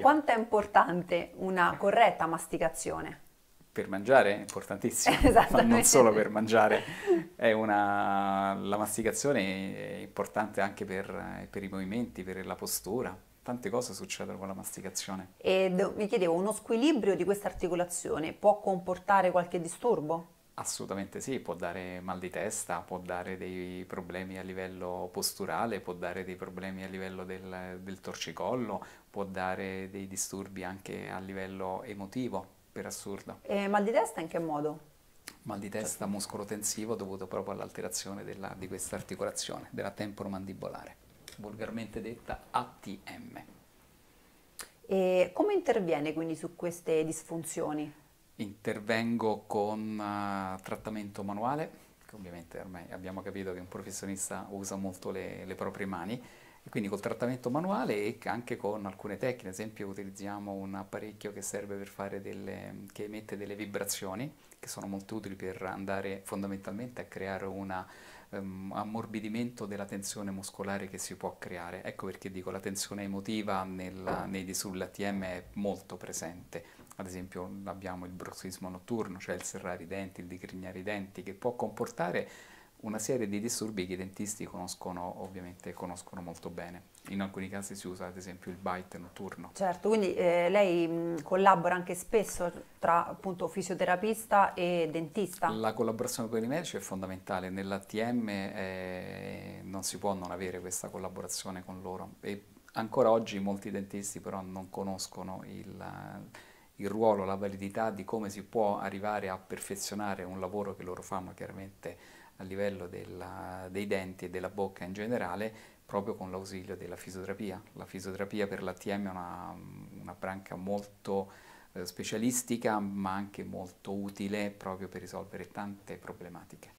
Quanto è importante una corretta masticazione? Per mangiare è importantissimo, esatto. ma non solo per mangiare, una... la masticazione è importante anche per, per, i movimenti, per la postura, tante cose succedono con la masticazione. E mi chiedevo, uno squilibrio di questa articolazione può comportare qualche disturbo? Assolutamente sì, può dare mal di testa, può dare dei problemi a livello posturale, può dare dei problemi a livello del, del torcicollo, può dare dei disturbi anche a livello emotivo, per assurdo. E mal di testa in che modo? mal di testa certo. muscolo tensivo dovuto proprio all'alterazione della, di questa articolazione, della temporomandibolare, volgarmente detta ATM. E come interviene quindi su queste disfunzioni? intervengo con uh, trattamento manuale, che ovviamente ormai abbiamo capito che un professionista usa molto le, le proprie mani, e quindi col trattamento manuale e anche con alcune tecniche, ad esempio utilizziamo un apparecchio che serve per fare delle, che emette delle vibrazioni, che sono molto utili per andare fondamentalmente a creare un Um, ehm, ammorbidimento della tensione muscolare che si può creare. Ecco perché dico la tensione emotiva nella, nei, sull'ATM è molto presente ad esempio abbiamo il bruxismo notturno, cioè il serrare i denti, il digrignare i denti, che può comportare una serie di disturbi che i dentisti conoscono ovviamente conoscono molto bene. In alcuni casi si usa ad esempio il bite notturno. Certo, quindi eh, lei mm, collabora anche spesso tra appunto fisioterapista e dentista? La collaborazione con i medici è fondamentale, nell'ATM eh, non si può non avere questa collaborazione con loro e ancora oggi molti dentisti però non conoscono il il ruolo, la validità di come si può arrivare a perfezionare un lavoro che loro fanno chiaramente a livello della, dei denti e della bocca in generale proprio con l'ausilio della fisioterapia. La fisioterapia per l'ATM è una, una branca molto eh, specialistica ma anche molto utile proprio per risolvere tante problematiche.